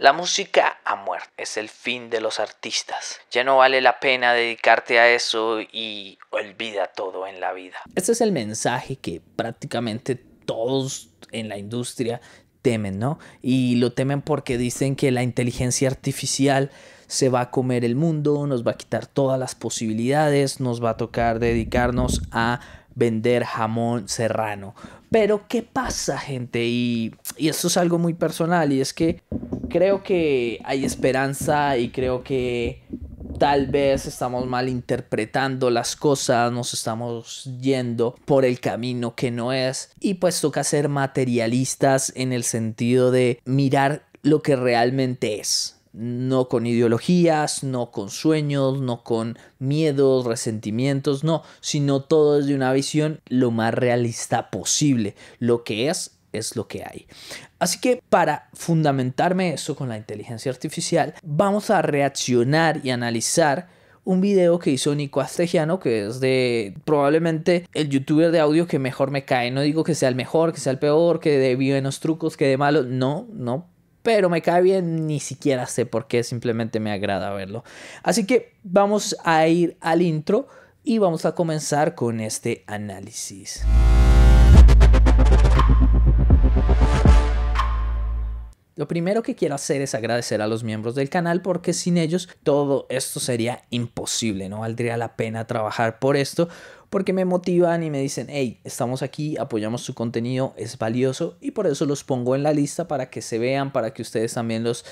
La música ha muerto, es el fin de los artistas. Ya no vale la pena dedicarte a eso y olvida todo en la vida. Este es el mensaje que prácticamente todos en la industria temen, ¿no? Y lo temen porque dicen que la inteligencia artificial se va a comer el mundo, nos va a quitar todas las posibilidades, nos va a tocar dedicarnos a vender jamón serrano. Pero ¿qué pasa, gente? Y, y, esto es algo muy personal y es que creo que hay esperanza y creo que tal vez estamos malinterpretando las cosas, nos estamos yendo por el camino que no es y pues toca ser materialistas en el sentido de mirar lo que realmente es no con ideologías, no con sueños, no con miedos, resentimientos, no, sino todo desde una visión lo más realista posible. Lo que es es lo que hay. Así que para fundamentarme eso con la inteligencia artificial, vamos a reaccionar y analizar un video que hizo Nico Astegiano, que es de probablemente el youtuber de audio que mejor me cae. No digo que sea el mejor, que sea el peor, que dé buenos trucos, que dé malos. No, no, pero me cae bien, ni siquiera sé por qué, simplemente me agrada verlo. Así que vamos a ir al intro y vamos a comenzar con este análisis. Lo primero que quiero hacer es agradecer a los miembros del canal porque sin ellos todo esto sería imposible, no valdría la pena trabajar por esto porque me motivan y me dicen, hey, estamos aquí, apoyamos su contenido, es valioso y por eso los pongo en la lista para que se vean, para que ustedes también los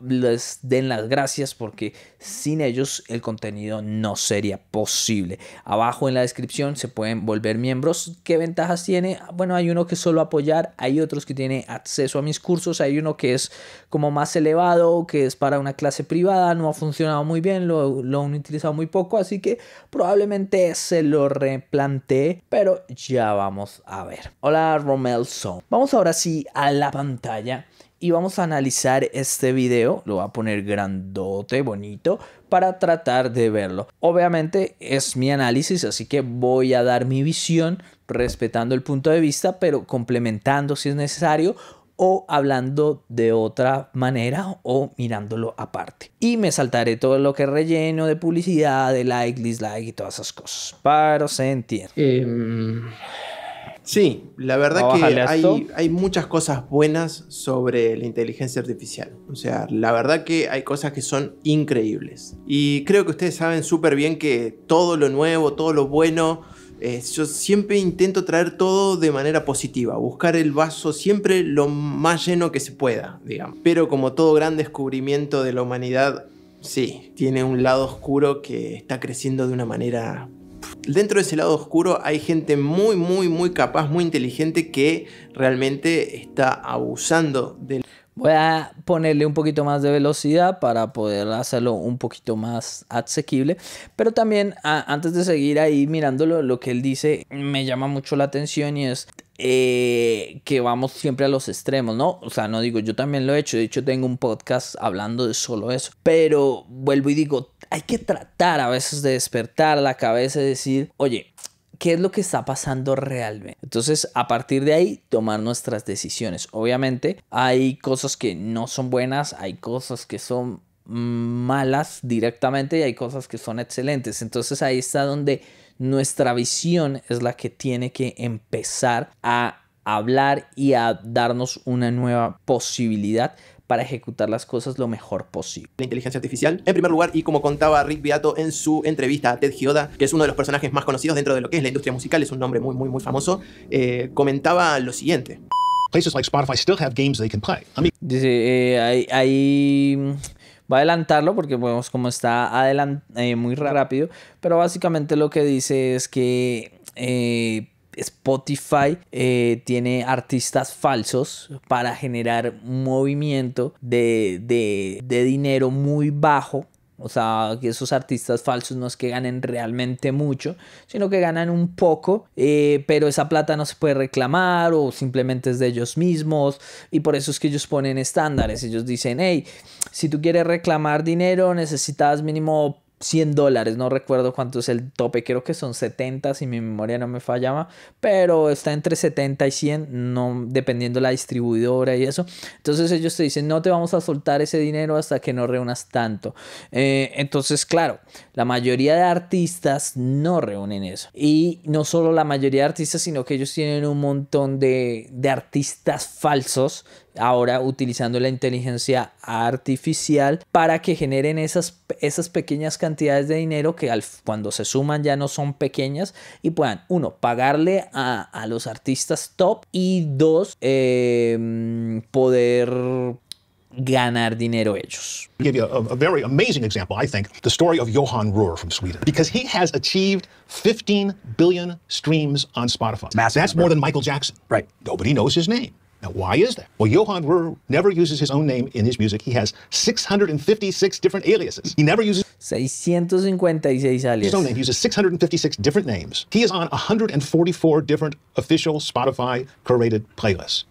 les den las gracias porque sin ellos el contenido no sería posible. Abajo en la descripción se pueden volver miembros. ¿Qué ventajas tiene? Bueno, hay uno que solo apoyar, hay otros que tiene acceso a mis cursos, hay uno que es como más elevado, que es para una clase privada, no ha funcionado muy bien, lo, lo han utilizado muy poco, así que probablemente se lo replanteé, pero ya vamos a ver. Hola Romelson. Vamos ahora sí a la pantalla y vamos a analizar este video. Lo voy a poner grandote, bonito, para tratar de verlo. Obviamente es mi análisis, así que voy a dar mi visión respetando el punto de vista, pero complementando si es necesario o hablando de otra manera o mirándolo aparte. Y me saltaré todo lo que relleno de publicidad, de like, dislike y todas esas cosas. Para se entiende. Em, sí, la verdad que hay, hay, muchas cosas buenas sobre la inteligencia artificial. O sea, la verdad que hay cosas que son increíbles. Y creo que ustedes saben súper bien que todo lo nuevo, todo lo bueno eh, yo siempre intento traer todo de manera positiva, buscar el vaso siempre lo más lleno que se pueda, digamos. Pero como todo gran descubrimiento de la humanidad, sí, tiene un lado oscuro que está creciendo de una manera Dentro de ese lado oscuro hay gente muy, muy, muy capaz, muy inteligente que realmente está abusando del... Voy a ponerle un poquito más de velocidad para poder hacerlo un poquito más asequible. Pero también antes de seguir ahí mirándolo, lo que él dice me llama mucho la atención y es eh, que vamos siempre a los extremos, ¿no? O sea, no digo, yo también lo he hecho, de hecho tengo un podcast hablando de solo eso, pero vuelvo y digo, hay que tratar a veces de despertar la cabeza y decir, oye, qué es lo que está pasando realmente. Entonces, a partir de ahí, tomar nuestras decisiones. Obviamente, hay cosas que no son buenas, hay cosas que son malas directamente y hay cosas que son excelentes. Entonces ahí está donde nuestra visión es la que tiene que empezar a hablar y a darnos una nueva posibilidad para ejecutar las cosas lo mejor posible. La inteligencia artificial, en primer lugar, y como contaba Rick Beato en su entrevista a Ted Gioda, que es uno de los personajes más conocidos dentro de lo que es la industria musical, es un nombre muy, muy, muy famoso, eh, comentaba lo siguiente. Dice, ahí Va a adelantarlo porque vemos como está eh, muy rápido, pero básicamente lo que dice es que eh, Spotify eh, tiene artistas falsos para generar movimiento de, de, dinero muy bajo o sea, que esos artistas falsos no es que ganen realmente mucho, sino que ganan un poco, eh, pero esa plata no se puede reclamar o simplemente es de ellos mismos. Y por eso es que ellos ponen estándares. Ellos dicen, hey, si tú quieres reclamar dinero, necesitas mínimo 100 dólares, no recuerdo cuánto es el tope, creo que son 70 si mi memoria no me fallaba, pero está entre 70 y 100, no, dependiendo la distribuidora y eso. Entonces ellos te dicen, no te vamos a soltar ese dinero hasta que no reúnas tanto. Eh, entonces, claro, la mayoría de artistas no reúnen eso. Y no solo la mayoría de artistas, sino que ellos tienen un montón de, de artistas falsos ahora utilizando la inteligencia artificial para que generen esas, pequeñas cantidades de dinero que al, cuando se suman ya no son pequeñas y puedan, uno, pagarle a, los artistas top y dos, eh, poder ganar dinero ellos. Give you a, a, very amazing example, I think, the story of Johan Ruhr from Sweden, because he has achieved 15 billion streams on Spotify. That's more than Michael Jackson. Right. Nobody knows his name. Now, why is that? Well, Johann Ruhr never uses his own name in his music. He has 656 different aliases. He never uses 656 aliases. His own name. He uses 656 different names. He is on 144 different official Spotify curated playlists.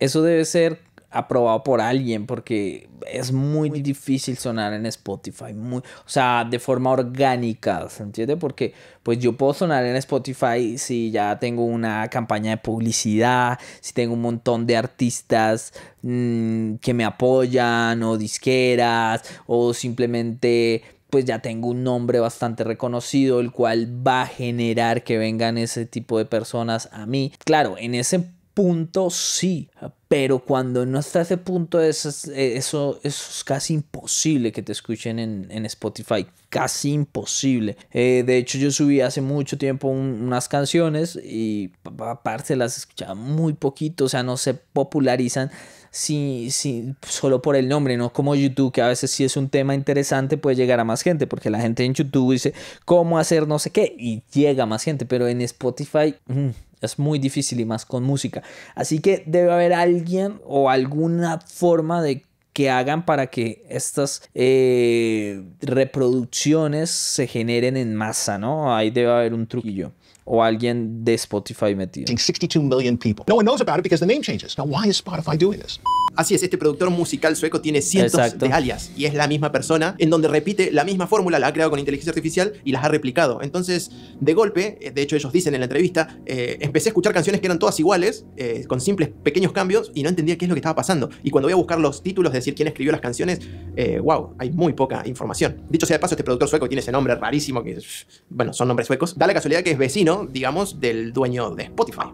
Eso debe ser aprobado por alguien porque es muy difícil sonar en Spotify, muy, o sea, de forma orgánica, ¿se entiende? Porque pues yo puedo sonar en Spotify si ya tengo una campaña de publicidad, si tengo un montón de artistas mm, que me apoyan o disqueras o simplemente pues ya tengo un nombre bastante reconocido, el cual va a generar que vengan ese tipo de personas a mí. Claro, en ese punto sí pero cuando no está ese punto, eso es, eh, eso, es casi imposible que te escuchen en, Spotify. Casi imposible. Eh, de hecho, yo subí hace mucho tiempo unas canciones y aparte las escuchaba muy poquito. O sea, no se popularizan Sí, sí, solo por el nombre, no como YouTube, que a veces si es un tema interesante puede llegar a más gente, porque la gente en YouTube dice cómo hacer no sé qué y llega más gente, pero en Spotify... Mm, es muy difícil y más con música. Así que debe haber alguien o alguna forma de que hagan para que estas eh, reproducciones se generen en masa, ¿no? Ahí debe haber un truquillo o alguien de Spotify metido. 62 No changes. Así es, este productor musical sueco tiene cientos de alias y es la misma persona en donde repite la misma fórmula, la ha creado con inteligencia artificial y las ha replicado. Entonces, de golpe, eh, de hecho ellos dicen en la entrevista, eh, empecé a escuchar canciones que eran todas iguales, eh, con simples pequeños cambios y no entendía qué es lo que estaba pasando. Y cuando voy a buscar los títulos, de decir quién escribió las canciones, wow, hay muy poca información. Dicho sea de paso, este productor sueco tiene ese nombre rarísimo que, bueno, son nombres suecos. Da la casualidad que es vecino digamos, del dueño de Spotify,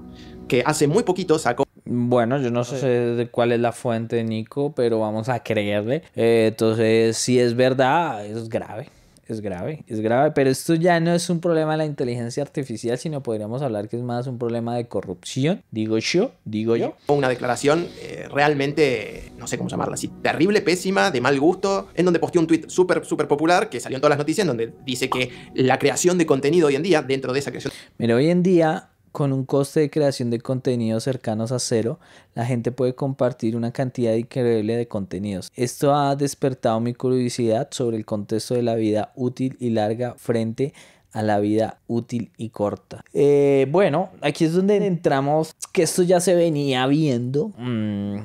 que hace muy poquito sacó... Bueno, yo no sé de cuál es la fuente, Nico, pero vamos a creerle. Eh, entonces, si es verdad, es grave es grave, es grave, pero esto ya no es un problema de la inteligencia artificial, sino podríamos hablar que es más un problema de corrupción, digo yo, digo yo. Una declaración eh, realmente, no sé cómo llamarla, así, terrible, pésima, de mal gusto, en donde posteó un tweet súper, súper popular que salió en todas las noticias, en donde dice que la creación de contenido hoy en día, dentro de esa creación... Pero hoy en día con un coste de creación de contenidos cercanos a cero, la gente puede compartir una cantidad increíble de contenidos. Esto ha despertado mi curiosidad sobre el contexto de la vida útil y larga frente a la vida útil y corta. Eh, bueno, aquí es donde entramos, que esto ya se venía viendo mm,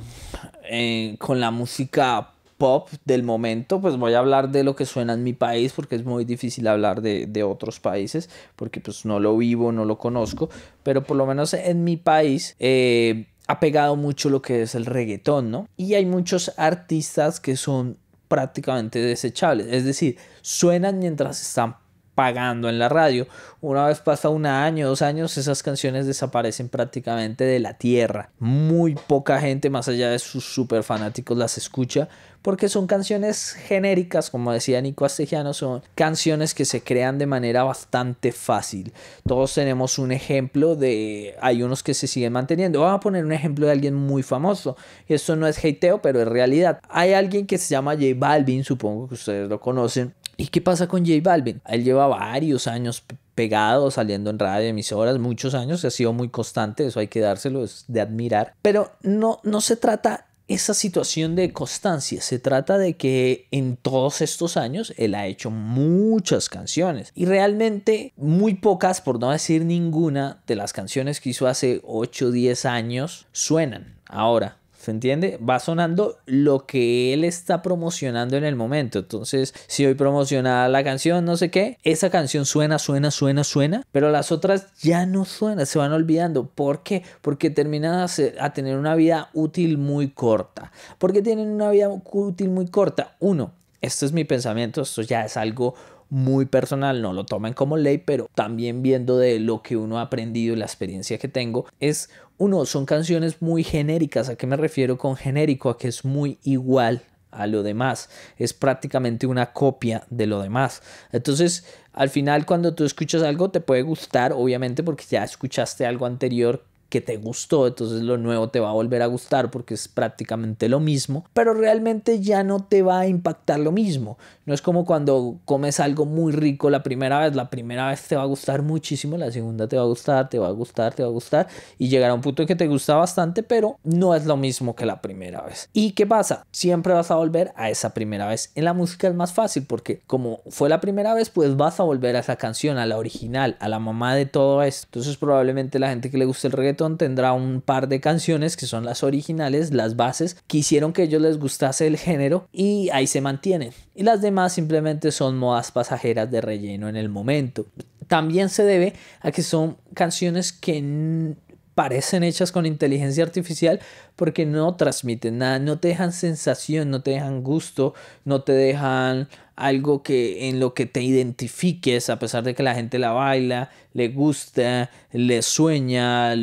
eh, con la música pop del momento, pues voy a hablar de lo que suena en mi país, porque es muy difícil hablar de, otros países, porque pues no lo vivo, no lo conozco, pero por lo menos en mi país eh, ha pegado mucho lo que es el reggaetón, ¿no? Y hay muchos artistas que son prácticamente desechables, es decir, suenan mientras están pagando en la radio. Una vez pasa un año, dos años, esas canciones desaparecen prácticamente de la tierra. Muy poca gente, más allá de sus super fanáticos, las escucha porque son canciones genéricas, como decía Nico Astegiano son canciones que se crean de manera bastante fácil. Todos tenemos un ejemplo de, hay unos que se siguen manteniendo. Vamos a poner un ejemplo de alguien muy famoso. Y esto no es hateo, pero es realidad. Hay alguien que se llama J Balvin, supongo que ustedes lo conocen, ¿Y qué pasa con J Balvin? Él lleva varios años pegado, saliendo en radio, emisoras, muchos años, ha sido muy constante, eso hay que dárselo, de admirar. Pero no, no se trata esa situación de constancia, se trata de que en todos estos años él ha hecho muchas canciones y realmente muy pocas, por no decir ninguna, de las canciones que hizo hace 8 o 10 años suenan ahora ¿Se entiende? Va sonando lo que él está promocionando en el momento. Entonces, si hoy promociona la canción, no sé qué, esa canción suena, suena, suena, suena, pero las otras ya no suenan, se van olvidando. ¿Por qué? Porque terminan a, tener una vida útil muy corta. ¿Por qué tienen una vida útil muy corta? Uno, esto es mi pensamiento, esto ya es algo muy personal, no lo tomen como ley, pero también viendo de lo que uno ha aprendido y la experiencia que tengo, es uno, son canciones muy genéricas. ¿A qué me refiero con genérico? A que es muy igual a lo demás. Es prácticamente una copia de lo demás. Entonces, al final, cuando tú escuchas algo, te puede gustar, obviamente, porque ya escuchaste algo anterior que te gustó, entonces lo nuevo te va a volver a gustar porque es prácticamente lo mismo, pero realmente ya no te va a impactar lo mismo. No es como cuando comes algo muy rico la primera vez, la primera vez te va a gustar muchísimo, la segunda te va a gustar, te va a gustar, te va a gustar y llegará un punto en que te gusta bastante, pero no es lo mismo que la primera vez. ¿Y qué pasa? Siempre vas a volver a esa primera vez. En la música es más fácil porque como fue la primera vez, pues vas a volver a esa canción, a la original, a la mamá de todo esto. Entonces probablemente la gente que le gusta el reggaetón tendrá un par de canciones que son las originales, las bases, que hicieron que a ellos les gustase el género y ahí se mantienen. Y las demás simplemente son modas pasajeras de relleno en el momento. También se debe a que son canciones que parecen hechas con inteligencia artificial porque no transmiten nada, no te dejan sensación, no te dejan gusto, no te dejan algo que en lo que te identifiques, a pesar de que la gente la baila, le gusta, le sueña,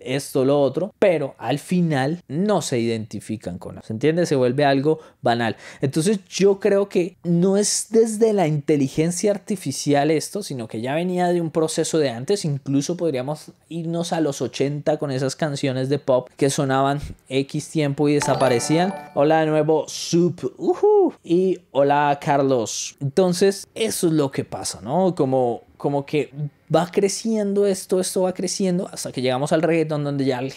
esto, lo otro, pero al final no se identifican con eso, ¿entiende? Se vuelve algo banal. Entonces yo creo que no es desde la inteligencia artificial esto, sino que ya venía de un proceso de antes, incluso podríamos irnos a los 80 con esas canciones de pop que sonaban X tiempo y desaparecían. Hola de nuevo, Sup, y hola Carlos. Entonces, eso es lo que pasa, ¿no? Como, como que va creciendo esto, esto va creciendo, hasta que llegamos al reggaeton donde ya el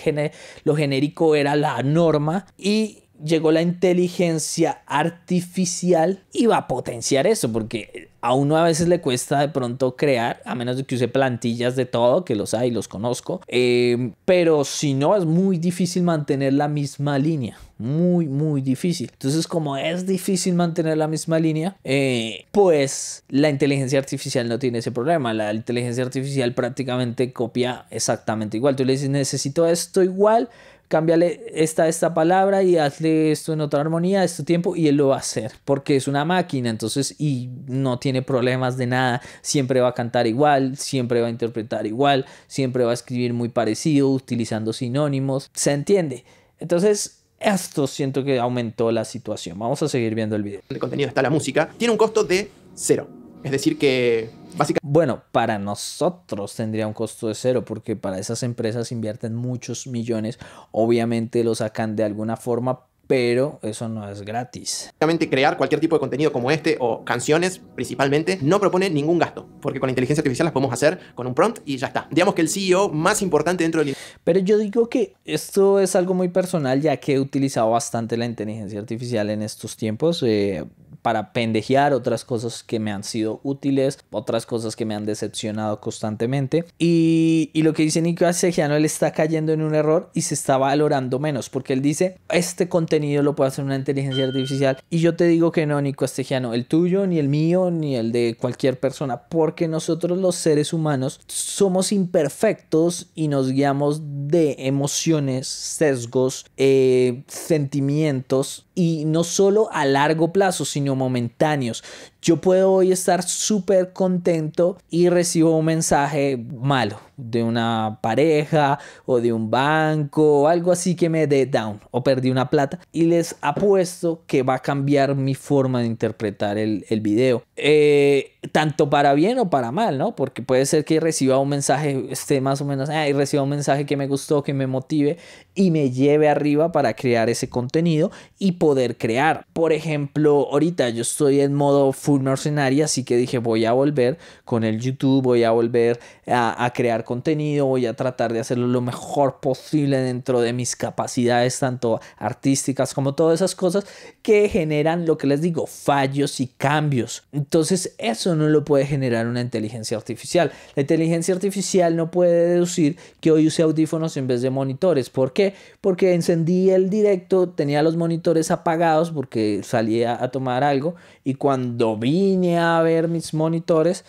lo genérico era la norma y llegó la inteligencia artificial y va a potenciar eso, porque a uno a veces le cuesta de pronto crear, a menos de que use plantillas de todo, que los hay, los conozco, eh, pero si no es muy difícil mantener la misma línea, muy, muy difícil. Entonces como es difícil mantener la misma línea, eh, pues la inteligencia artificial no tiene ese problema, la inteligencia artificial prácticamente copia exactamente igual, tú le dices necesito esto igual, cámbiale esta, esta palabra y hazle esto en otra armonía, este tiempo, y él lo va a hacer, porque es una máquina, entonces, y no tiene problemas de nada, siempre va a cantar igual, siempre va a interpretar igual, siempre va a escribir muy parecido, utilizando sinónimos, se entiende. Entonces, esto siento que aumentó la situación. Vamos a seguir viendo el video. El contenido está la música, tiene un costo de cero. Es decir, que básicamente... Bueno, para nosotros tendría un costo de cero, porque para esas empresas invierten muchos millones, obviamente lo sacan de alguna forma, pero eso no es gratis. Básicamente crear cualquier tipo de contenido como este o canciones principalmente no propone ningún gasto, porque con la inteligencia artificial las podemos hacer con un prompt y ya está. Digamos que el CEO más importante dentro del... Pero yo digo que esto es algo muy personal ya que he utilizado bastante la inteligencia artificial en estos tiempos. Eh, para pendejear, otras cosas que me han sido útiles, otras cosas que me han decepcionado constantemente. Y, lo que dice Nico Estegiano. él está cayendo en un error y se está valorando menos, porque él dice, este contenido lo puede hacer una inteligencia artificial. Y yo te digo que no, Nico Estegiano, el tuyo, ni el mío, ni el de cualquier persona, porque nosotros los seres humanos somos imperfectos y nos guiamos de emociones, sesgos, eh, sentimientos y no solo a largo plazo, sino momentáneos. Yo puedo hoy estar súper contento y recibo un mensaje malo de una pareja o de un banco o algo así que me dé down o perdí una plata y les apuesto que va a cambiar mi forma de interpretar el, el video eh, tanto para bien o para mal no porque puede ser que reciba un mensaje esté más o menos y reciba un mensaje que me gustó que me motive y me lleve arriba para crear ese contenido y poder crear por ejemplo ahorita yo estoy en modo full un mercenaria, así que dije voy a volver con el YouTube, voy a volver a, crear contenido, voy a tratar de hacerlo lo mejor posible dentro de mis capacidades, tanto artísticas como todas esas cosas que generan lo que les digo, fallos y cambios. Entonces eso no lo puede generar una inteligencia artificial. La inteligencia artificial no puede deducir que hoy use audífonos en vez de monitores. ¿Por qué? Porque encendí el directo, tenía los monitores apagados porque salía a tomar algo y cuando vine a ver mis monitores,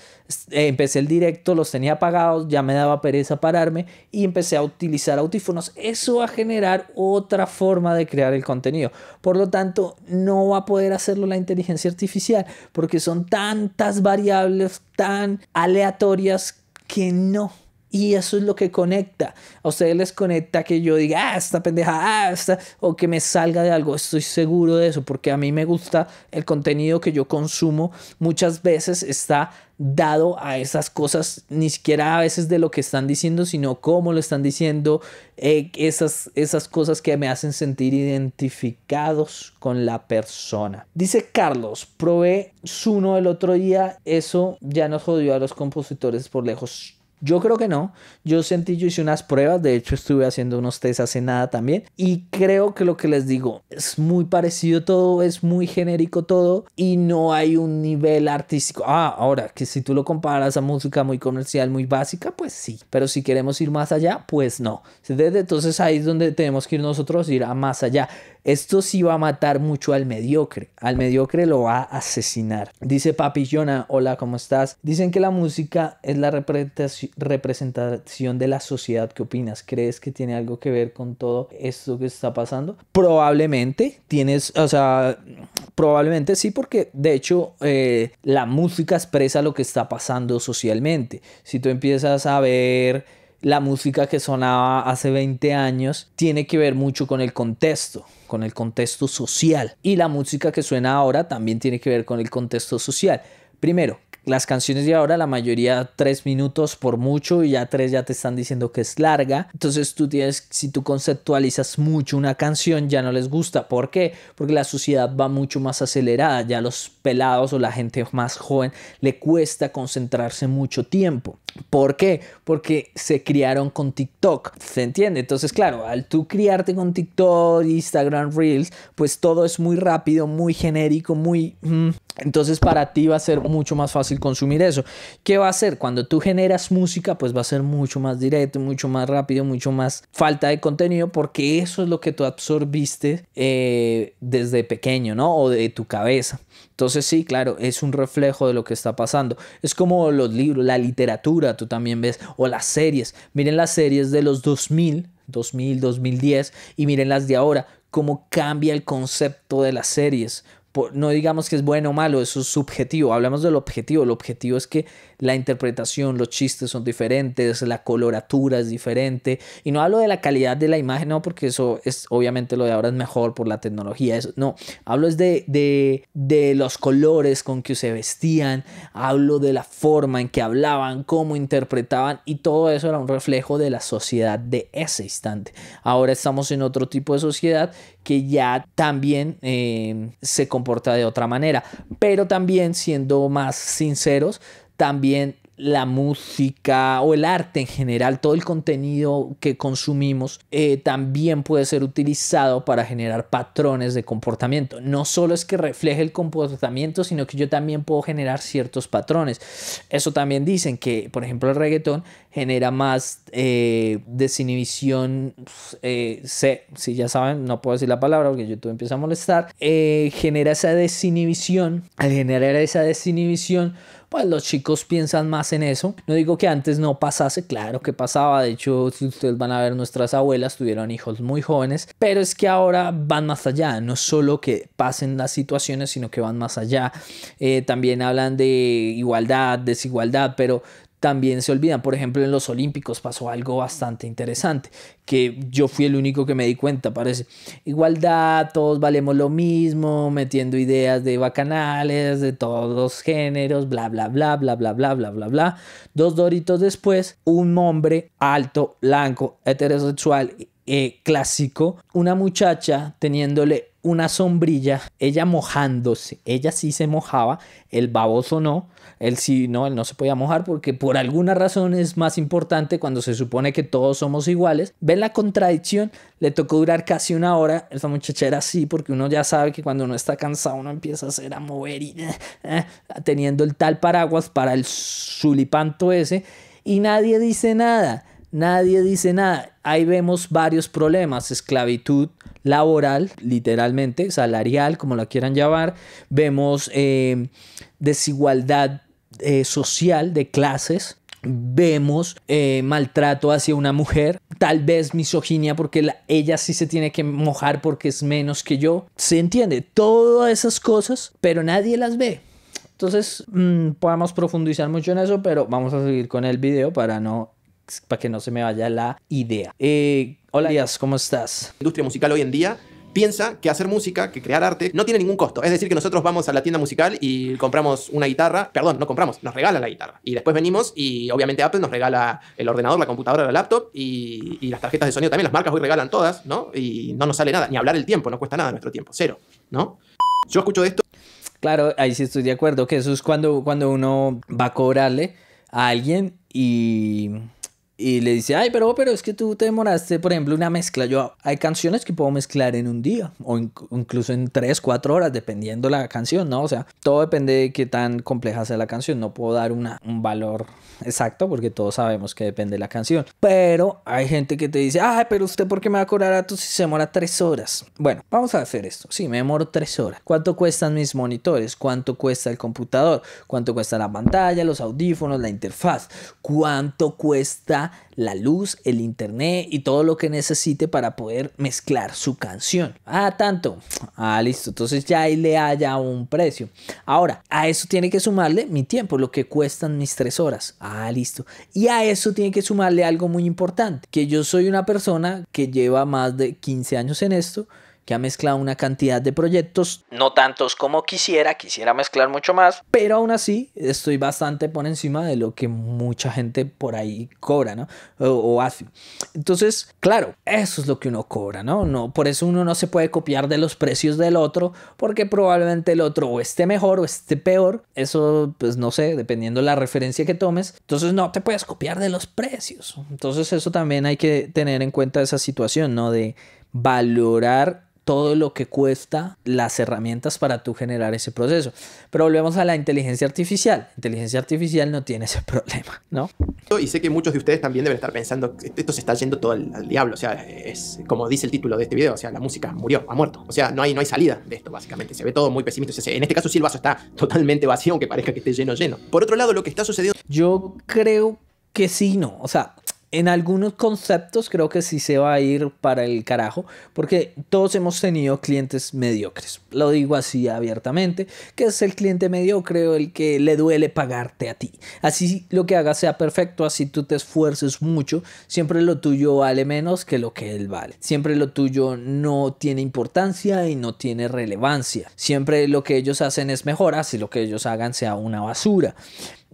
eh, empecé el directo, los tenía apagados, ya me daba pereza pararme y empecé a utilizar audífonos. Eso va a generar otra forma de crear el contenido. Por lo tanto, no va a poder hacerlo la inteligencia artificial porque son tantas variables tan aleatorias que no y eso es lo que conecta. A ustedes les conecta que yo diga, ah, esta pendeja, ah, esta, o que me salga de algo. Estoy seguro de eso, porque a mí me gusta el contenido que yo consumo. Muchas veces está dado a esas cosas, ni siquiera a veces de lo que están diciendo, sino cómo lo están diciendo, eh, esas, esas cosas que me hacen sentir identificados con la persona. Dice Carlos, probé uno el otro día, eso ya nos jodió a los compositores por lejos yo creo que no. Yo sentí, yo hice unas pruebas, de hecho estuve haciendo unos test hace nada también. Y creo que lo que les digo es muy parecido todo, es muy genérico todo y no hay un nivel artístico. Ah, ahora que si tú lo comparas a música muy comercial, muy básica, pues sí. Pero si queremos ir más allá, pues no. Desde entonces ahí es donde tenemos que ir nosotros, ir a más allá. Esto sí va a matar mucho al mediocre. Al mediocre lo va a asesinar. Dice Papi Jonah, hola, ¿cómo estás? Dicen que la música es la representación de la sociedad. ¿Qué opinas? ¿Crees que tiene algo que ver con todo esto que está pasando? Probablemente tienes, o sea, probablemente sí, porque de hecho eh, la música expresa lo que está pasando socialmente. Si tú empiezas a ver la música que sonaba hace 20 años tiene que ver mucho con el contexto, con el contexto social. Y la música que suena ahora también tiene que ver con el contexto social. Primero, las canciones de ahora, la mayoría tres minutos por mucho y ya tres ya te están diciendo que es larga. Entonces tú tienes, si tú conceptualizas mucho una canción, ya no les gusta. ¿Por qué? Porque la sociedad va mucho más acelerada. Ya los pelados o la gente más joven le cuesta concentrarse mucho tiempo. ¿Por qué? Porque se criaron con TikTok. ¿Se entiende? Entonces, claro, al tú criarte con TikTok, Instagram Reels, pues todo es muy rápido, muy genérico, muy... Mm, entonces para ti va a ser mucho más fácil consumir eso. ¿Qué va a ser? Cuando tú generas música, pues va a ser mucho más directo, mucho más rápido, mucho más falta de contenido, porque eso es lo que tú absorbiste eh, desde pequeño, ¿no? O de tu cabeza. Entonces sí, claro, es un reflejo de lo que está pasando. Es como los libros, la literatura, tú también ves, o las series. Miren las series de los 2000, 2000, 2010, y miren las de ahora, cómo cambia el concepto de las series no digamos que es bueno o malo, eso es subjetivo, hablamos del objetivo, el objetivo es que la interpretación, los chistes son diferentes, la coloratura es diferente, y no hablo de la calidad de la imagen, no, porque eso es obviamente lo de ahora es mejor por la tecnología, eso, no, hablo es de, los colores con que se vestían, hablo de la forma en que hablaban, cómo interpretaban, y todo eso era un reflejo de la sociedad de ese instante. Ahora estamos en otro tipo de sociedad que ya también eh, se de otra manera. Pero también, siendo más sinceros, también la música o el arte en general, todo el contenido que consumimos, eh, también puede ser utilizado para generar patrones de comportamiento. No solo es que refleje el comportamiento, sino que yo también puedo generar ciertos patrones. Eso también dicen que, por ejemplo, el reggaetón genera más eh, desinhibición, eh, sé, si ya saben, no puedo decir la palabra porque YouTube empieza a molestar, genera esa desinhibición. Al generar esa desinhibición, pues los chicos piensan más en eso. No digo que antes no pasase, claro que pasaba, de hecho ustedes van a ver nuestras abuelas tuvieron hijos muy jóvenes, pero es que ahora van más allá, no solo que pasen las situaciones, sino que van más allá. Eh, también hablan de igualdad, desigualdad, pero también se olvidan. Por ejemplo, en los Olímpicos pasó algo bastante interesante, que yo fui el único que me di cuenta, parece. Igualdad, todos valemos lo mismo, metiendo ideas de bacanales, de todos los géneros, bla, bla, bla, bla, bla, bla, bla, bla, bla. Dos doritos después, un hombre alto, blanco, heterosexual eh, clásico, una muchacha teniéndole una sombrilla, ella mojándose, ella sí se mojaba, el baboso no, él sí, no, él no se podía mojar porque por alguna razón es más importante cuando se supone que todos somos iguales. ¿Ven la contradicción? Le tocó durar casi una hora, esa muchacha era así porque uno ya sabe que cuando uno está cansado uno empieza a hacer a mover y eh, eh, teniendo el tal paraguas para el sulipanto ese y nadie dice nada, nadie dice nada. Ahí vemos varios problemas, esclavitud, laboral, literalmente, salarial, como la quieran llamar, vemos eh, desigualdad eh, social de clases, vemos eh, maltrato hacia una mujer, tal vez misoginia porque ella sí se tiene que mojar porque es menos que yo. Se entiende todas esas cosas, pero nadie las ve. Entonces, mm, podemos profundizar mucho en eso, pero vamos a seguir con el video para no para que no se me vaya la idea. Eh, hola, Díaz, ¿cómo estás? La industria musical hoy en día piensa que hacer música, que crear arte, no tiene ningún costo. Es decir, que nosotros vamos a la tienda musical y compramos una guitarra, perdón, no compramos, nos regala la guitarra. Y después venimos y obviamente Apple nos regala el ordenador, la computadora, la laptop y, y las tarjetas de sonido también. Las marcas hoy regalan todas, ¿no? Y no nos sale nada, ni hablar el tiempo, no cuesta nada nuestro tiempo, cero, ¿no? Yo escucho esto. Claro, ahí sí estoy de acuerdo, que eso es cuando, cuando uno va a cobrarle a alguien y y le dice, ay, pero, pero es que tú te demoraste, por ejemplo, una mezcla. Yo, hay canciones que puedo mezclar en un día o incluso en tres cuatro horas, dependiendo la canción, ¿no? O sea, todo depende de qué tan compleja sea la canción. No puedo dar una, un valor exacto porque todos sabemos que depende de la canción. Pero hay gente que te dice, ay, pero usted, ¿por qué me va a cobrar a tú si se demora tres horas? Bueno, vamos a hacer esto. Sí, me demoro tres horas. ¿Cuánto cuestan mis monitores? ¿Cuánto cuesta el computador? ¿Cuánto cuesta la pantalla, los audífonos, la interfaz? ¿Cuánto cuesta la luz, el internet y todo lo que necesite para poder mezclar su canción. Ah, tanto. Ah, listo. Entonces ya ahí le haya un precio. Ahora, a eso tiene que sumarle mi tiempo, lo que cuestan mis tres horas. Ah, listo. Y a eso tiene que sumarle algo muy importante, que yo soy una persona que lleva más de 15 años en esto que ha mezclado una cantidad de proyectos, no tantos como quisiera, quisiera mezclar mucho más, pero aún así estoy bastante por encima de lo que mucha gente por ahí cobra, ¿no? O, hace. Entonces, claro, eso es lo que uno cobra, ¿no? ¿no? Por eso uno no se puede copiar de los precios del otro, porque probablemente el otro o esté mejor o esté peor, eso pues no sé, dependiendo la referencia que tomes, entonces no te puedes copiar de los precios. Entonces eso también hay que tener en cuenta esa situación, ¿no? De valorar todo lo que cuesta las herramientas para tú generar ese proceso. Pero volvemos a la inteligencia artificial. Inteligencia artificial no tiene ese problema, ¿no? Y sé que muchos de ustedes también deben estar pensando que esto se está yendo todo al, diablo. O sea, es como dice el título de este video, o sea, la música murió, ha muerto. O sea, no hay, no hay salida de esto, básicamente. Se ve todo muy pesimista. en este caso sí el vaso está totalmente vacío, aunque parezca que esté lleno, lleno. Por otro lado, lo que está sucediendo... Yo creo que sí, no. O sea, en algunos conceptos creo que sí se va a ir para el carajo, porque todos hemos tenido clientes mediocres. Lo digo así abiertamente, que es el cliente mediocre el que le duele pagarte a ti. Así lo que hagas sea perfecto, así tú te esfuerces mucho, siempre lo tuyo vale menos que lo que él vale. Siempre lo tuyo no tiene importancia y no tiene relevancia. Siempre lo que ellos hacen es mejor, así lo que ellos hagan sea una basura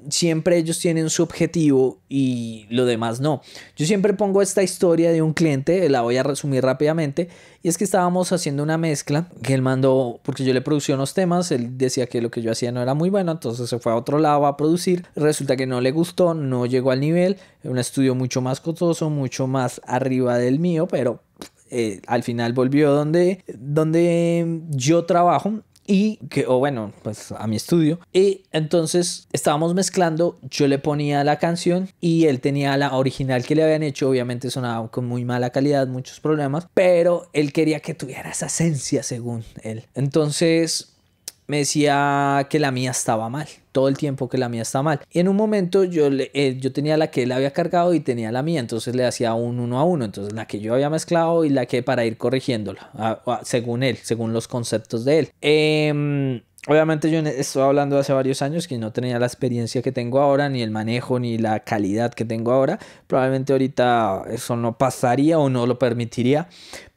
siempre ellos tienen su objetivo y lo demás no. Yo siempre pongo esta historia de un cliente, la voy a resumir rápidamente, y es que estábamos haciendo una mezcla que él mandó, porque yo le producí unos temas, él decía que lo que yo hacía no era muy bueno, entonces se fue a otro lado a producir, resulta que no le gustó, no llegó al nivel, un estudio mucho más costoso, mucho más arriba del mío, pero eh, al final volvió donde, donde yo trabajo y que, o bueno, pues a mi estudio. Y entonces estábamos mezclando, yo le ponía la canción y él tenía la original que le habían hecho, obviamente sonaba con muy mala calidad, muchos problemas, pero él quería que tuviera esa esencia según él. Entonces me decía que la mía estaba mal, todo el tiempo que la mía estaba mal. Y en un momento yo, le, eh, yo tenía la que él había cargado y tenía la mía, entonces le hacía un uno a uno, entonces la que yo había mezclado y la que para ir corrigiéndola, según él, según los conceptos de él. Eh, Obviamente yo estoy hablando hace varios años que no tenía la experiencia que tengo ahora, ni el manejo, ni la calidad que tengo ahora. Probablemente ahorita eso no pasaría o no lo permitiría.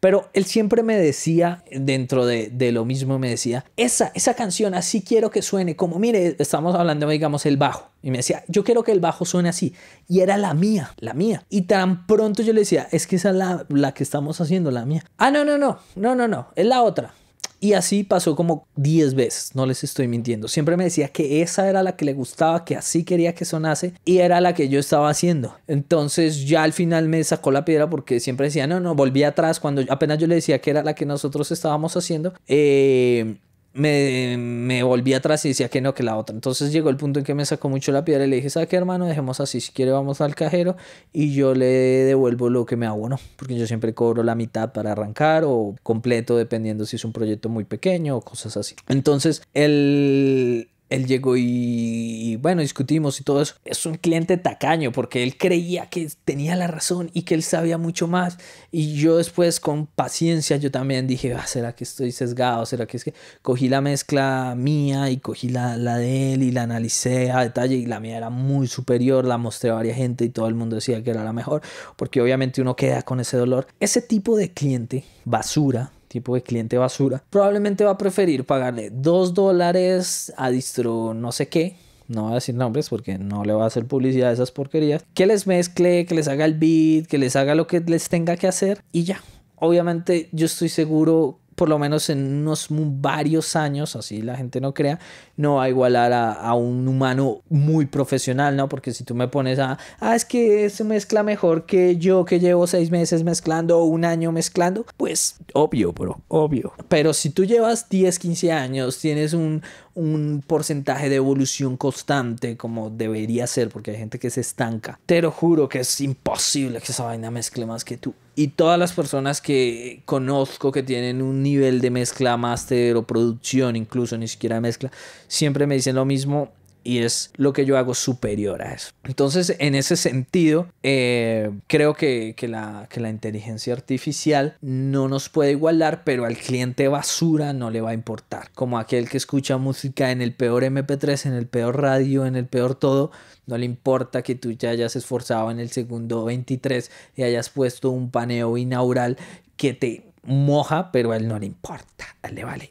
Pero él siempre me decía, dentro de, de lo mismo, me decía, esa, esa canción así quiero que suene, como mire, estamos hablando, digamos, el bajo. Y me decía, yo quiero que el bajo suene así. Y era la mía, la mía. Y tan pronto yo le decía, es que esa es la, la que estamos haciendo, la mía. Ah, no, no, no, no, no, no, es la otra. Y así pasó como 10 veces, no les estoy mintiendo. Siempre me decía que esa era la que le gustaba, que así quería que sonase y era la que yo estaba haciendo. Entonces ya al final me sacó la piedra porque siempre decía, no, no, volví atrás cuando apenas yo le decía que era la que nosotros estábamos haciendo. Eh, me, volví atrás y decía que no, que la otra. Entonces llegó el punto en que me sacó mucho la piedra y le dije, ¿sabes qué, hermano? Dejemos así, si quiere vamos al cajero y yo le devuelvo lo que me no porque yo siempre cobro la mitad para arrancar o completo, dependiendo si es un proyecto muy pequeño o cosas así. Entonces, el, él llegó y, bueno, discutimos y todo eso. Es un cliente tacaño porque él creía que tenía la razón y que él sabía mucho más. Y yo después con paciencia yo también dije, ah, ¿será que estoy sesgado? ¿Será que es que cogí la mezcla mía y cogí la, la de él y la analicé a detalle y la mía era muy superior? La mostré a varias gente y todo el mundo decía que era la mejor porque obviamente uno queda con ese dolor. Ese tipo de cliente basura tipo de cliente basura, probablemente va a preferir pagarle 2 dólares a distro no sé qué no voy a decir nombres porque no le va a hacer publicidad a esas porquerías, que les mezcle, que les haga el beat, que les haga lo que les tenga que hacer y ya. Obviamente yo estoy seguro por lo menos en unos varios años, así la gente no crea, no va a igualar a, un humano muy profesional, ¿no? Porque si tú me pones a, ah, es que se mezcla mejor que yo que llevo seis meses mezclando o un año mezclando, pues obvio, bro, obvio. Pero si tú llevas 10, 15 años, tienes un, un porcentaje de evolución constante como debería ser, porque hay gente que se estanca. Te lo juro que es imposible que esa vaina mezcle más que tú. Y todas las personas que conozco que tienen un nivel de mezcla máster o producción, incluso ni siquiera mezcla, siempre me dicen lo mismo y es lo que yo hago superior a eso. Entonces, en ese sentido, eh, creo que, la, la inteligencia artificial no nos puede igualar, pero al cliente basura no le va a importar. Como aquel que escucha música en el peor MP3, en el peor radio, en el peor todo, no le importa que tú ya hayas esforzado en el segundo 23 y hayas puesto un paneo inaugural que te moja, pero a él no le importa, a él le vale.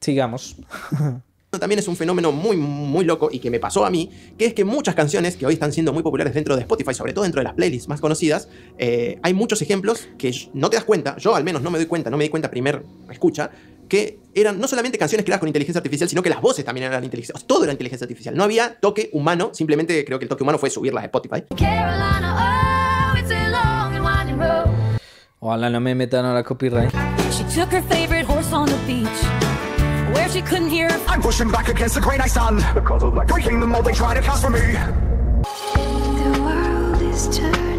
Sigamos. también es un fenómeno muy, muy loco y que me pasó a mí, que es que muchas canciones que hoy están siendo muy populares dentro de Spotify, sobre todo dentro de las playlists más conocidas, eh, hay muchos ejemplos que no te das cuenta, yo al menos no me doy cuenta, no me di cuenta primer escucha, que eran no solamente canciones creadas con inteligencia artificial, sino que las voces también eran inteligencia, todo era inteligencia artificial, no había toque humano, simplemente creo que el toque humano fue subirla a Spotify. Oh, no me metan a la copyright where she couldn't hear. I'm pushing back against the grain I stand Because of like breaking the mold they try to cast for me. The world is turning.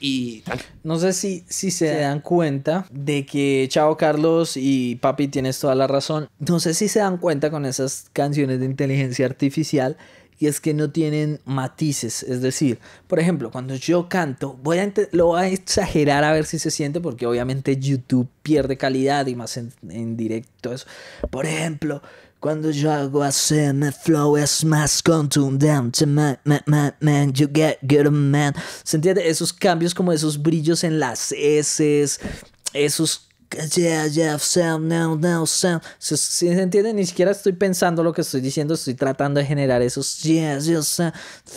Y no sé si, si se sí. dan cuenta de que Chao Carlos y Papi tienes toda la razón. No sé si se dan cuenta con esas canciones de inteligencia artificial y es que no tienen matices. Es decir, por ejemplo, cuando yo canto, voy a lo voy a exagerar a ver si se siente, porque obviamente YouTube pierde calidad y más en, directo eso. Por ejemplo, cuando yo hago así, mi flow es más contundente. Man, man, man, man, you get good, man. ¿Se entiende? Esos cambios, como esos brillos en las S, esos yeah, yeah, sound, now, now, sound. Si, se entiende, ni siquiera estoy pensando lo que estoy diciendo, estoy tratando de generar esos yeah, yeah, sound.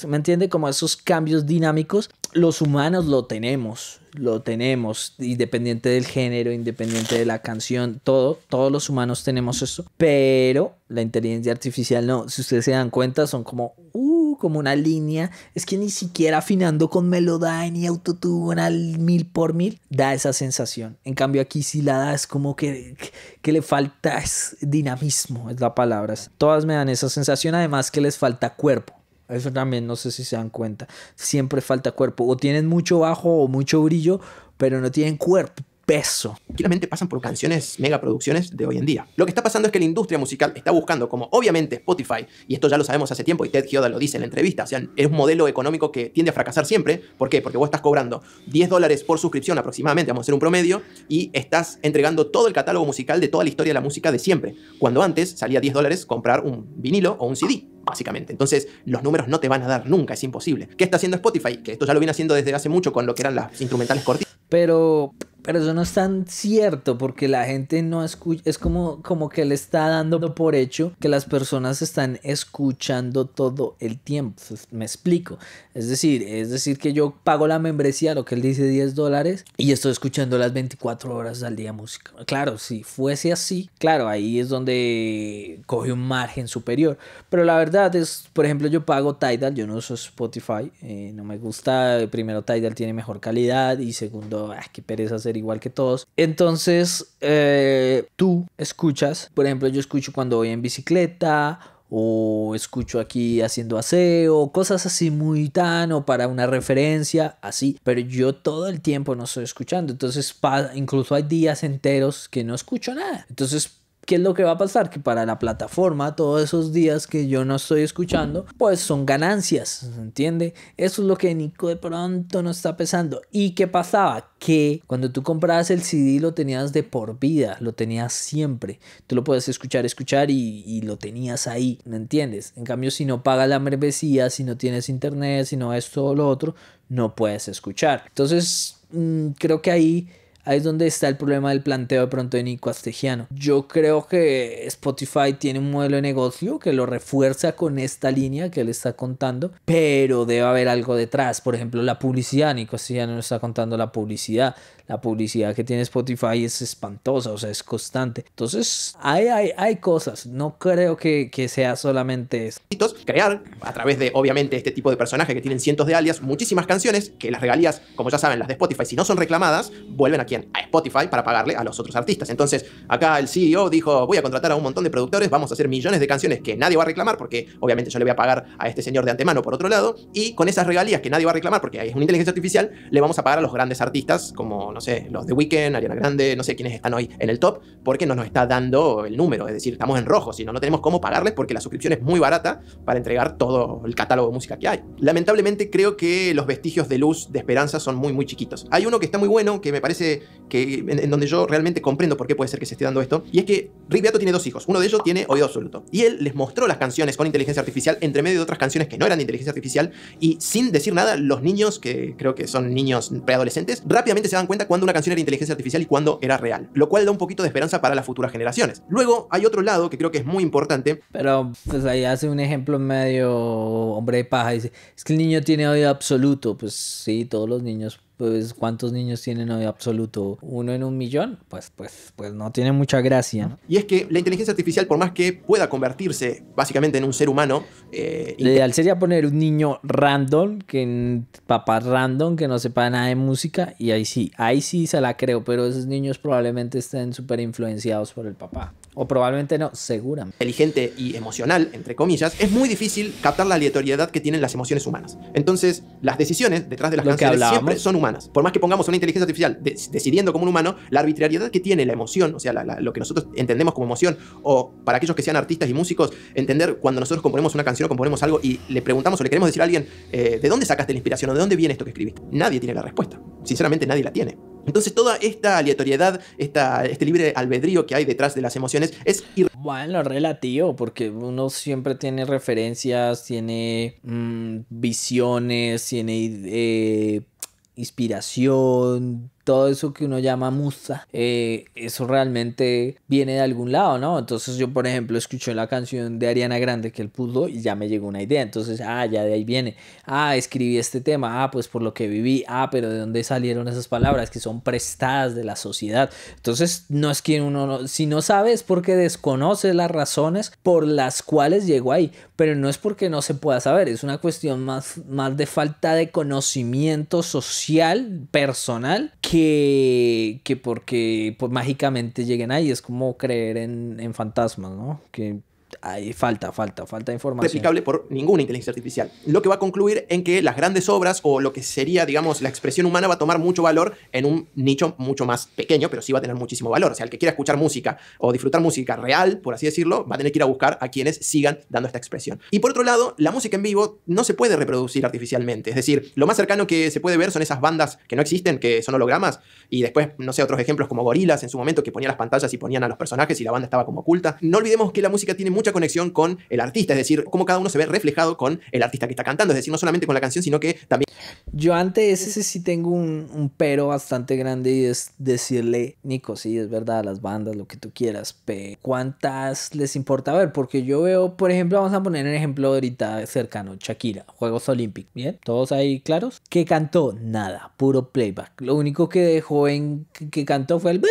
¿Me entiende? Como esos cambios dinámicos. Los humanos lo tenemos, lo tenemos, independiente del género, independiente de la canción, todo, todos los humanos tenemos eso. Pero la inteligencia artificial no. Si ustedes se dan cuenta, son como, uh, como una línea, es que ni siquiera afinando con Melodyne y Autotune al mil por mil, da esa sensación. En cambio aquí si la da, es como que, que le falta es dinamismo, es la palabra. Todas me dan esa sensación, además que les falta cuerpo. Eso también no sé si se dan cuenta. Siempre falta cuerpo. O tienen mucho bajo o mucho brillo, pero no tienen cuerpo peso. Tranquilamente pasan por canciones, mega producciones de hoy en día. Lo que está pasando es que la industria musical está buscando, como obviamente Spotify, y esto ya lo sabemos hace tiempo y Ted Gioda lo dice en la entrevista, o sea, es un modelo económico que tiende a fracasar siempre. ¿Por qué? Porque vos estás cobrando 10 dólares por suscripción aproximadamente, vamos a hacer un promedio, y estás entregando todo el catálogo musical de toda la historia de la música de siempre, cuando antes salía 10 dólares comprar un vinilo o un CD básicamente. Entonces, los números no te van a dar nunca, es imposible. ¿Qué está haciendo Spotify? Que esto ya lo viene haciendo desde hace mucho con lo que eran las instrumentales cortitas. Pero pero eso no es tan cierto porque la gente no escucha, es como, como que le está dando por hecho que las personas están escuchando todo el tiempo. Me explico. Es decir, es decir que yo pago la membresía, lo que él dice 10 dólares, y estoy escuchando las 24 horas al día música. Claro, si fuese así, claro, ahí es donde coge un margen superior. Pero la verdad es, por ejemplo, yo pago Tidal, yo no uso Spotify, eh, no me gusta. Primero, Tidal tiene mejor calidad y segundo, ah, qué pereza hacer igual que todos. Entonces, eh, tú escuchas, por ejemplo, yo escucho cuando voy en bicicleta o escucho aquí haciendo aseo, cosas así muy tan o para una referencia, así, pero yo todo el tiempo no estoy escuchando, entonces incluso hay días enteros que no escucho nada. Entonces ¿Qué es lo que va a pasar? Que para la plataforma todos esos días que yo no estoy escuchando, pues son ganancias, ¿entiende? Eso es lo que Nico de pronto no está pensando. ¿Y qué pasaba? Que cuando tú comprabas el CD lo tenías de por vida, lo tenías siempre. Tú lo puedes escuchar, escuchar y, lo tenías ahí, ¿me entiendes? En cambio, si no pagas la mervesía, si no tienes internet, si no es todo lo otro, no puedes escuchar. Entonces, mm, creo que ahí Ahí es donde está el problema del planteo de pronto de Nico Astegiano. Yo creo que Spotify tiene un modelo de negocio que lo refuerza con esta línea que él está contando, pero debe haber algo detrás. Por ejemplo, la publicidad. Nico Astegiano no está contando la publicidad. La publicidad que tiene Spotify es espantosa, o sea, es constante. Entonces, hay, hay, hay cosas. No creo que, que sea solamente eso. Crear a través de, obviamente, este tipo de personajes que tienen cientos de alias, muchísimas canciones, que las regalías, como ya saben, las de Spotify, si no son reclamadas, vuelven aquí a Spotify para pagarle a los otros artistas. Entonces, acá el CEO dijo, voy a contratar a un montón de productores, vamos a hacer millones de canciones que nadie va a reclamar, porque obviamente yo le voy a pagar a este señor de antemano por otro lado, y con esas regalías que nadie va a reclamar, porque es una inteligencia artificial, le vamos a pagar a los grandes artistas, como, no sé, los de Weekend, Ariana Grande, no sé quiénes están hoy en el top, porque no nos está dando el número, es decir, estamos en rojo, si no, no tenemos cómo pagarles porque la suscripción es muy barata para entregar todo el catálogo de música que hay. Lamentablemente creo que los vestigios de luz de esperanza son muy, muy chiquitos. Hay uno que está muy bueno, que me parece que, en, donde yo realmente comprendo por qué puede ser que se esté dando esto. Y es que Rick Beato tiene dos hijos. Uno de ellos tiene oído absoluto. Y él les mostró las canciones con inteligencia artificial entre medio de otras canciones que no eran de inteligencia artificial. Y sin decir nada, los niños, que creo que son niños preadolescentes, rápidamente se dan cuenta cuando una canción era inteligencia artificial y cuando era real. Lo cual da un poquito de esperanza para las futuras generaciones. Luego hay otro lado que creo que es muy importante. Pero pues ahí hace un ejemplo medio hombre de paja. Dice, es que el niño tiene oído absoluto. Pues sí, todos los niños pues cuántos niños tienen hoy absoluto, uno en un millón, pues, pues, pues no tiene mucha gracia. Y es que la inteligencia artificial, por más que pueda convertirse básicamente en un ser humano, eh, lo ideal sería poner un niño random, que papá random, que no sepa nada de música, y ahí sí, ahí sí se la creo, pero esos niños probablemente estén súper influenciados por el papá o probablemente no, seguramente. Inteligente y emocional, entre comillas, es muy difícil captar la aleatoriedad que tienen las emociones humanas. Entonces, las decisiones detrás de las canciones siempre son humanas. Por más que pongamos una inteligencia artificial decidiendo como un humano, la arbitrariedad que tiene la emoción, o sea, lo que nosotros entendemos como emoción, o para aquellos que sean artistas y músicos, entender cuando nosotros componemos una canción o componemos algo y le preguntamos o le queremos decir a alguien, eh, ¿de dónde sacaste la inspiración o de dónde viene esto que escribiste? Nadie tiene la respuesta. Sinceramente, nadie la tiene. Entonces toda esta aleatoriedad, esta, este libre albedrío que hay detrás de las emociones es... Bueno, relativo, porque uno siempre tiene referencias, tiene mm, visiones, tiene eh, inspiración, todo eso que uno llama musa, eh, eso realmente viene de algún lado, ¿no? Entonces yo, por ejemplo, escuché la canción de Ariana Grande que el pudo y ya me llegó una idea, entonces, ah, ya de ahí viene, ah, escribí este tema, ah, pues por lo que viví, ah, pero de dónde salieron esas palabras que son prestadas de la sociedad. Entonces, no es que uno, si no sabe es porque desconoce las razones por las cuales llegó ahí, pero no es porque no se pueda saber, es una cuestión más, más de falta de conocimiento social, personal, que que, que porque pues, mágicamente lleguen ahí. Es como creer en, en fantasmas, ¿no? Que falta, falta, falta de información. Replicable por ninguna inteligencia artificial. Lo que va a concluir en que las grandes obras o lo que sería, digamos, la expresión humana va a tomar mucho valor en un nicho mucho más pequeño, pero sí va a tener muchísimo valor. O sea, el que quiera escuchar música o disfrutar música real, por así decirlo, va a tener que ir a buscar a quienes sigan dando esta expresión. Y por otro lado, la música en vivo no se puede reproducir artificialmente. Es decir, lo más cercano que se puede ver son esas bandas que no existen, que son hologramas, y después, no sé, otros ejemplos como gorilas en su momento que ponían las pantallas y ponían a los personajes y la banda estaba como oculta. No olvidemos que la música tiene mucho conexión con el artista, es decir, cómo cada uno se ve reflejado con el artista que está cantando, es decir, no solamente con la canción, sino que también... Yo antes ese sí tengo un, un pero bastante grande y es decirle, Nico, sí, es verdad, las bandas, lo que tú quieras, pero ¿cuántas les importa a ver? Porque yo veo, por ejemplo, vamos a poner un ejemplo ahorita cercano, Shakira, Juegos Olímpicos, ¿bien? ¿Todos ahí claros? ¿Qué cantó? Nada, puro playback. Lo único que dejó en que cantó fue el...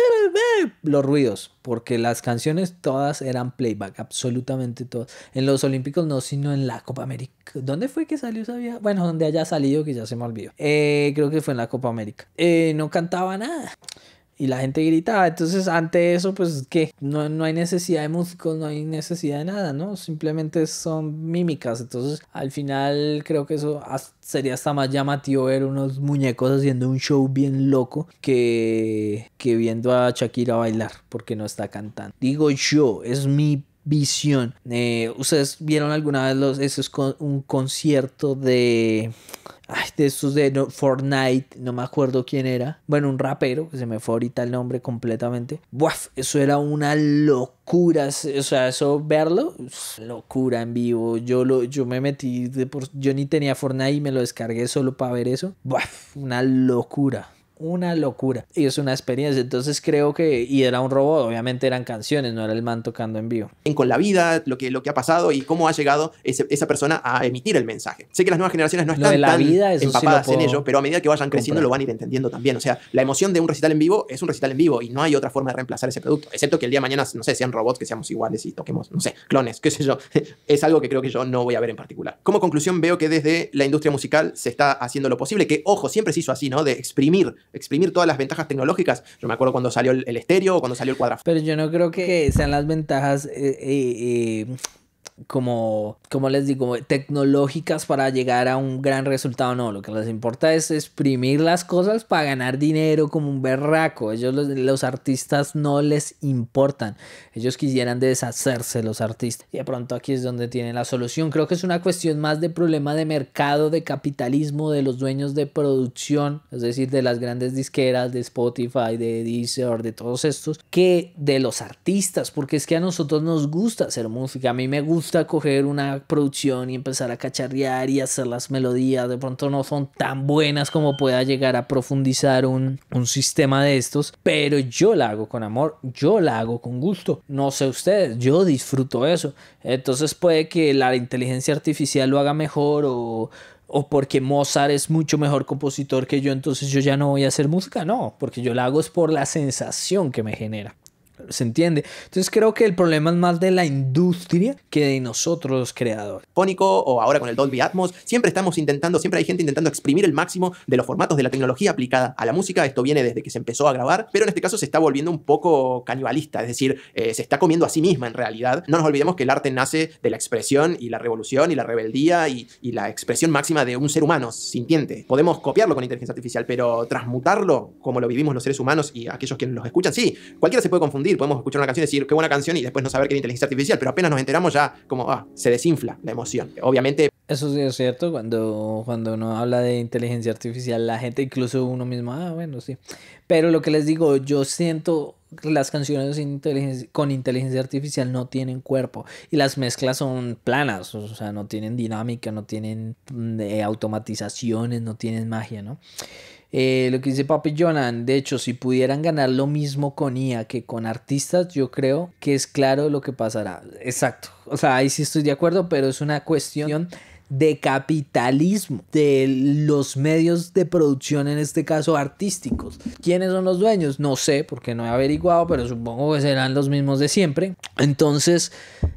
los ruidos porque las canciones todas eran playback, absolutamente todas. En los Olímpicos no, sino en la Copa América. ¿Dónde fue que salió sabía? Bueno, donde haya salido, que ya se me olvidó. Eh, creo que fue en la Copa América. Eh, no cantaba nada y la gente gritaba. Entonces, ante eso, pues ¿qué? no, no, hay necesidad de músicos, no hay necesidad de nada, ¿no? Simplemente son mímicas. Entonces, al final creo que eso sería hasta más llamativo ver unos muñecos haciendo un show bien loco que, viendo a Shakira bailar porque no está cantando. Digo yo, es mi visión. Eh, ¿Ustedes vieron alguna vez los, un concierto de ay, de esos de Fortnite, no me acuerdo quién era. Bueno, un rapero, que se me fue ahorita el nombre completamente. Buaf, eso era una locura. O sea, eso verlo, locura en vivo. Yo, lo, yo me metí, de por, yo ni tenía Fortnite y me lo descargué solo para ver eso. Buaf, una locura una locura. Y es una experiencia. Entonces creo que. Y era un robot, obviamente eran canciones, no era el man tocando en vivo. Con la vida, lo que, lo que ha pasado y cómo ha llegado esa persona a emitir el mensaje. Sé que las nuevas generaciones no están tan empapadas en ello, pero a medida que vayan creciendo lo van a ir entendiendo también. O sea, la emoción de un recital en vivo es un recital en vivo y no hay otra forma de reemplazar ese producto. Excepto que el día de mañana, no sé, sean robots que seamos iguales y toquemos, no sé, clones, qué sé yo. Es algo que creo que yo no voy a ver en particular. Como conclusión, veo que desde la industria musical se está haciendo lo posible, que ojo, siempre se hizo así, ¿no? De exprimir exprimir todas las ventajas tecnológicas. Yo me acuerdo cuando salió el, estéreo o cuando salió el cuadrafón. Pero yo no creo que sean las ventajas eh, eh, eh como, como les digo, tecnológicas para llegar a un gran resultado. No, lo que les importa es exprimir las cosas para ganar dinero como un berraco. Ellos, los, artistas, no les importan. Ellos quisieran deshacerse los artistas. Y de pronto aquí es donde tienen la solución. Creo que es una cuestión más de problema de mercado, de capitalismo, de los dueños de producción, es decir, de las grandes disqueras, de Spotify, de Deezer, de todos estos, que de los artistas, porque es que a nosotros nos gusta hacer música. A mí me gusta gusta coger una producción y empezar a cacharrear y hacer las melodías. De pronto no son tan buenas como pueda llegar a profundizar un, sistema de estos, pero yo la hago con amor, yo la hago con gusto. No sé ustedes, yo disfruto eso. Entonces puede que la inteligencia artificial lo haga mejor o porque Mozart es mucho mejor compositor que yo, entonces yo ya no voy a hacer música. No, porque yo la hago es por la sensación que me genera. ¿Se entiende? Entonces creo que el problema es más de la industria que de nosotros los creadores. Pónico o ahora con el Dolby Atmos, siempre estamos intentando, siempre hay gente intentando exprimir el máximo de los formatos de la tecnología aplicada a la música. Esto viene desde que se empezó a grabar, pero en este caso se está volviendo un poco canibalista, es decir, eh, se está comiendo a sí misma en realidad. No nos olvidemos que el arte nace de la expresión y la revolución y la rebeldía y, y la expresión máxima de un ser humano sintiente. Podemos copiarlo con inteligencia artificial, pero transmutarlo como lo vivimos los seres humanos y aquellos que nos escuchan, sí, cualquiera se puede confundir podemos escuchar una canción y decir, qué buena canción, y después no saber que es inteligencia artificial, pero apenas nos enteramos ya como, ah, se desinfla la emoción. Obviamente... Eso sí es cierto, cuando, cuando uno habla de inteligencia artificial, la gente, incluso uno mismo, ah, bueno, sí. Pero lo que les digo, yo siento las canciones con inteligencia artificial no tienen cuerpo y las mezclas son planas, o sea, no tienen dinámica, no tienen eh, automatizaciones, no tienen magia, ¿no? Eh, lo que dice Papi Jonan, de hecho, si pudieran ganar lo mismo con IA que con artistas, yo creo que es claro lo que pasará. Exacto. O sea, ahí sí estoy de acuerdo, pero es una cuestión de capitalismo de los medios de producción, en este caso artísticos. ¿Quiénes son los dueños? No sé, porque no he averiguado, pero supongo que serán los mismos de siempre. Entonces,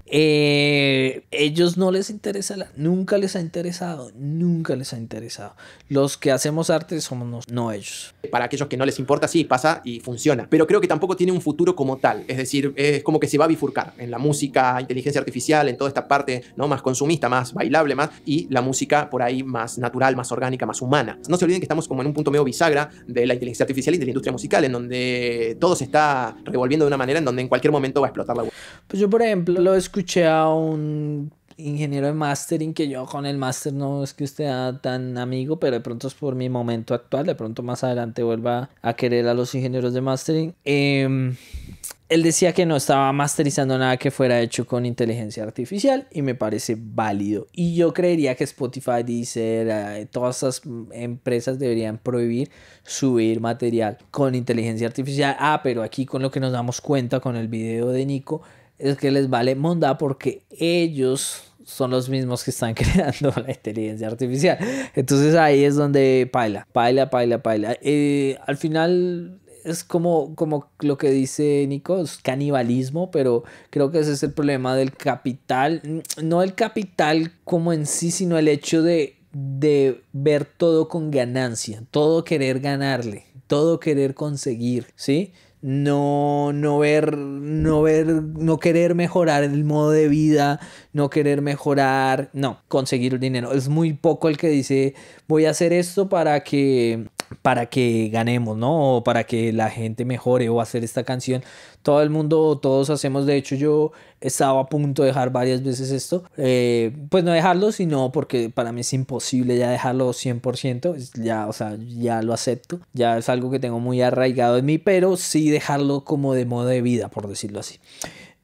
eh, ellos no les interesa, nunca les ha interesado, nunca les ha interesado. Los que hacemos arte somos no, no ellos. Para aquellos que no les importa, sí, pasa y funciona, pero creo que tampoco tiene un futuro como tal, es decir, es como que se va a bifurcar en la música, inteligencia artificial, en toda esta parte ¿no? más consumista, más bailable, más y la música por ahí más natural, más orgánica, más humana. No se olviden que estamos como en un punto medio bisagra de la inteligencia artificial y de la industria musical, en donde todo se está revolviendo de una manera en donde en cualquier momento va a explotar la web. Pues yo, por ejemplo, lo escuché a un ingeniero de mastering, que yo con el máster no es que usted sea tan amigo, pero de pronto es por mi momento actual, de pronto más adelante vuelva a querer a los ingenieros de mastering. Em, él decía que no estaba masterizando nada que fuera hecho con inteligencia artificial y me parece válido. Y yo creería que Spotify, Deezer, eh, todas esas empresas deberían prohibir subir material con inteligencia artificial. Ah, pero aquí con lo que nos damos cuenta con el video de Nico es que les vale monda porque ellos son los mismos que están creando la inteligencia artificial. Entonces ahí es donde paila, paila, paila, paila. Eh, al final es como, como lo que dice Nico, es canibalismo, pero creo que ese es el problema del capital. No el capital como en sí, sino el hecho de, de ver todo con ganancia, todo querer ganarle, todo querer conseguir, ¿sí? no, no ver, no ver, no querer mejorar el modo de vida, no querer mejorar, no, conseguir dinero. Es muy poco el que dice, voy a hacer esto para que para que ganemos, ¿no? O para que la gente mejore o hacer esta canción. Todo el mundo, todos hacemos, de hecho yo estaba a punto de dejar varias veces esto. Eh, pues no dejarlo, sino porque para mí es imposible ya dejarlo 100%, ya, o sea, ya lo acepto, ya es algo que tengo muy arraigado en mí, pero sí dejarlo como de modo de vida, por decirlo así.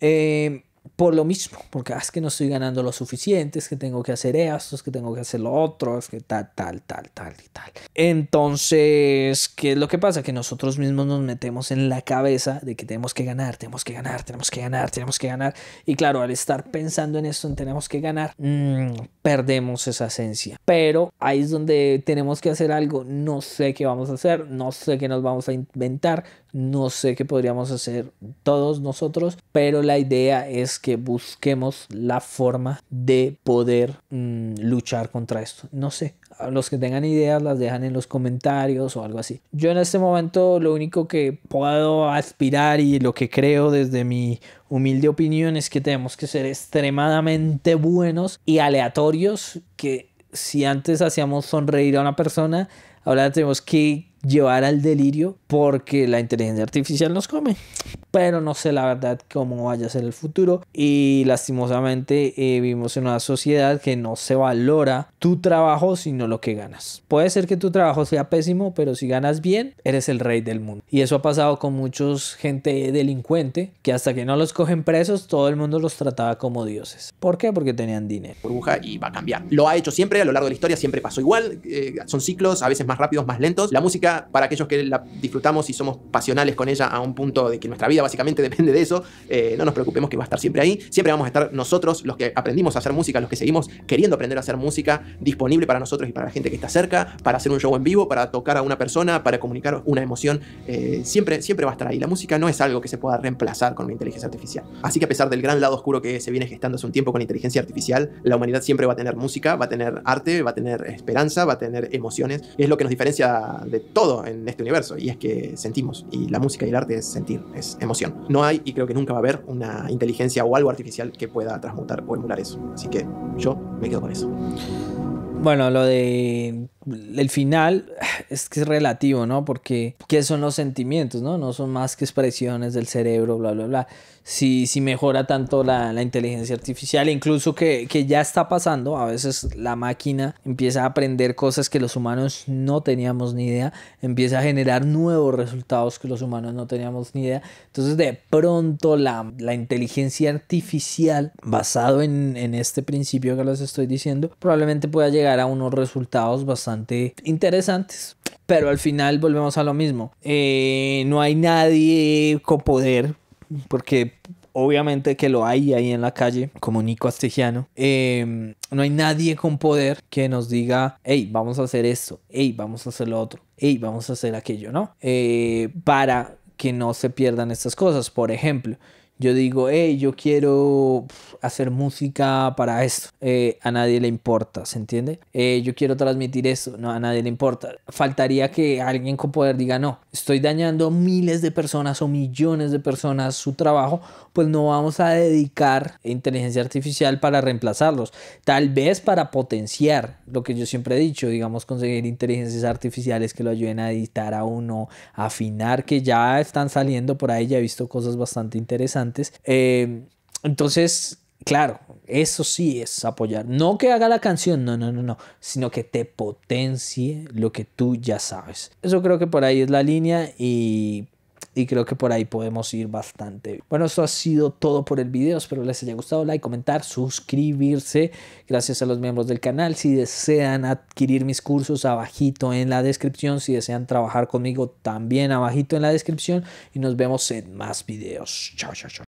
Eh, por lo mismo, porque ah, es que no estoy ganando lo suficiente, es que tengo que hacer esto, es que tengo que hacer lo otro, es que tal, tal, tal, tal y tal. Entonces, ¿qué es lo que pasa? Que nosotros mismos nos metemos en la cabeza de que tenemos que ganar, tenemos que ganar, tenemos que ganar, tenemos que ganar. Y claro, al estar pensando en esto, en tenemos que ganar, mm, perdemos esa esencia. Pero ahí es donde tenemos que hacer algo, no sé qué vamos a hacer, no sé qué nos vamos a inventar, no sé qué podríamos hacer todos nosotros, pero la idea es que busquemos la forma de poder mm, luchar contra esto. No sé, los que tengan ideas las dejan en los comentarios o algo así. Yo en este momento lo único que puedo aspirar y lo que creo desde mi humilde opinión es que tenemos que ser extremadamente buenos y aleatorios que si antes hacíamos sonreír a una persona, ahora tenemos que llevar al delirio porque la inteligencia artificial nos come. Pero no sé la verdad cómo vaya a ser el futuro. Y lastimosamente eh, vivimos en una sociedad que no se valora tu trabajo sino lo que ganas. Puede ser que tu trabajo sea pésimo, pero si ganas bien, eres el rey del mundo. Y eso ha pasado con muchos gente delincuente que hasta que no los cogen presos, todo el mundo los trataba como dioses. ¿Por qué? Porque tenían dinero. Burbuja y va a cambiar. Lo ha hecho siempre, a lo largo de la historia siempre pasó igual. Eh, son ciclos, a veces más rápidos, más lentos. La música para aquellos que la disfrutamos y somos pasionales con ella a un punto de que nuestra vida básicamente depende de eso, eh, no nos preocupemos que va a estar siempre ahí. Siempre vamos a estar nosotros, los que aprendimos a hacer música, los que seguimos queriendo aprender a hacer música, disponible para nosotros y para la gente que está cerca, para hacer un show en vivo, para tocar a una persona, para comunicar una emoción. Eh, siempre, siempre va a estar ahí. La música no es algo que se pueda reemplazar con la inteligencia artificial. Así que a pesar del gran lado oscuro que se viene gestando hace un tiempo con la inteligencia artificial, la humanidad siempre va a tener música, va a tener arte, va a tener esperanza, va a tener emociones. Es lo que nos diferencia de todo en este universo, y es que sentimos, y la música y el arte es sentir, es emoción. No hay, y creo que nunca va a haber, una inteligencia o algo artificial que pueda transmutar o emular eso. Así que yo me quedo con eso. Bueno, lo de el final es que es relativo, ¿no? Porque ¿qué son los sentimientos, no? No son más que expresiones del cerebro, bla, bla, bla. Si, si mejora tanto la, la inteligencia artificial, incluso que, que, ya está pasando, a veces la máquina empieza a aprender cosas que los humanos no teníamos ni idea, empieza a generar nuevos resultados que los humanos no teníamos ni idea. Entonces de pronto la, la inteligencia artificial, basado en, en este principio que les estoy diciendo, probablemente pueda llegar a unos resultados bastante interesantes. Pero al final volvemos a lo mismo. Eh, no hay nadie con poder, porque obviamente que lo hay ahí en la calle, como Nico Astegiano. Eh, no hay nadie con poder que nos diga, hey, vamos a hacer esto, hey, vamos a hacer lo otro, hey, vamos a hacer aquello, ¿no? Eh, para que no se pierdan estas cosas, por ejemplo yo digo, hey, yo quiero hacer música para esto. Eh, a nadie le importa, ¿se entiende? Eh, yo quiero transmitir esto, no, a nadie le importa. Faltaría que alguien con poder diga, no, estoy dañando miles de personas o millones de personas su trabajo pues no vamos a dedicar inteligencia artificial para reemplazarlos, tal vez para potenciar lo que yo siempre he dicho, digamos, conseguir inteligencias artificiales que lo ayuden a editar a uno, afinar, que ya están saliendo por ahí, ya he visto cosas bastante interesantes. Eh, entonces, claro, eso sí es apoyar. No que haga la canción, no, no, no, no, sino que te potencie lo que tú ya sabes. Eso creo que por ahí es la línea y y creo que por ahí podemos ir bastante. Bueno, eso ha sido todo por el video, espero les haya gustado, like, comentar, suscribirse, gracias a los miembros del canal, si desean adquirir mis cursos abajito en la descripción, si desean trabajar conmigo también abajito en la descripción y nos vemos en más videos. Chao, chao, chao.